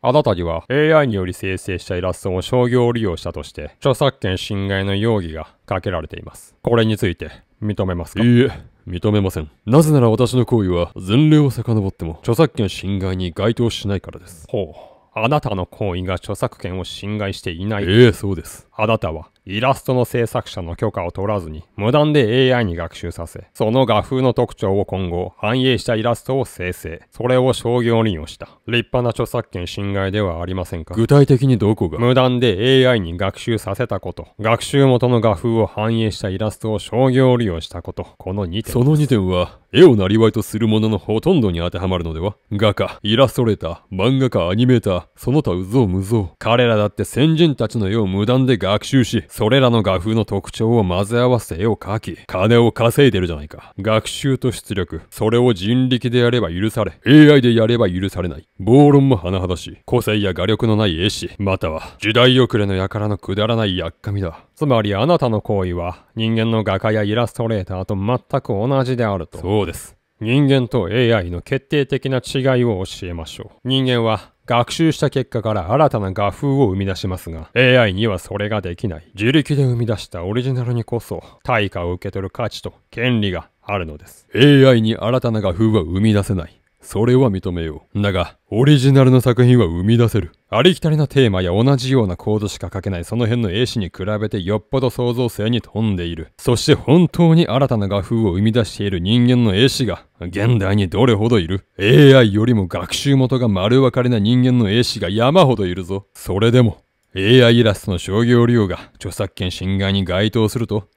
あなたには AI により生成したイラストを商業利用したとして著作権侵害の容疑がかけられています。これについて認めますかいいえ、認めません。なぜなら私の行為は前例を遡っても著作権侵害に該当しないからです。ほう。あなたの行為が著作権を侵害していない。ええ、そうです。あなたはイラストの制作者の許可を取らずに無断で AI に学習させ、その画風の特徴を今後反映したイラストを生成、それを商業利用した。立派な著作権侵害ではありませんか具体的にどこが無断で AI に学習させたこと、学習元の画風を反映したイラストを商業利用したこと、この2点。その2点は絵を生りとするもののほとんどに当てはまるのでは画家、イラストレーター、漫画家、アニメーター、その他うぞうむぞう。彼らだって先人たちの絵を無断で学習し、それらの画風の特徴を混ぜ合わせ絵を描き、金を稼いでるじゃないか。学習と出力、それを人力でやれば許され、AI でやれば許されない。暴論も甚だしい、個性や画力のない絵師、または時代遅れの輩のくだらない厄っみだ。つまりあなたの行為は人間の画家やイラストレーターと全く同じであると。そうです。人間と AI の決定的な違いを教えましょう。人間は学習した結果から新たな画風を生み出しますが AI にはそれができない自力で生み出したオリジナルにこそ対価を受け取る価値と権利があるのです AI に新たな画風は生み出せないそれは認めよう。だが、オリジナルの作品は生み出せる。ありきたりなテーマや同じようなコードしか書けないその辺の絵師に比べてよっぽど創造性に富んでいる。そして本当に新たな画風を生み出している人間の絵師が、現代にどれほどいる ?AI よりも学習元が丸分かりな人間の絵師が山ほどいるぞ。それでも、AI イラストの商業利用が著作権侵害に該当すると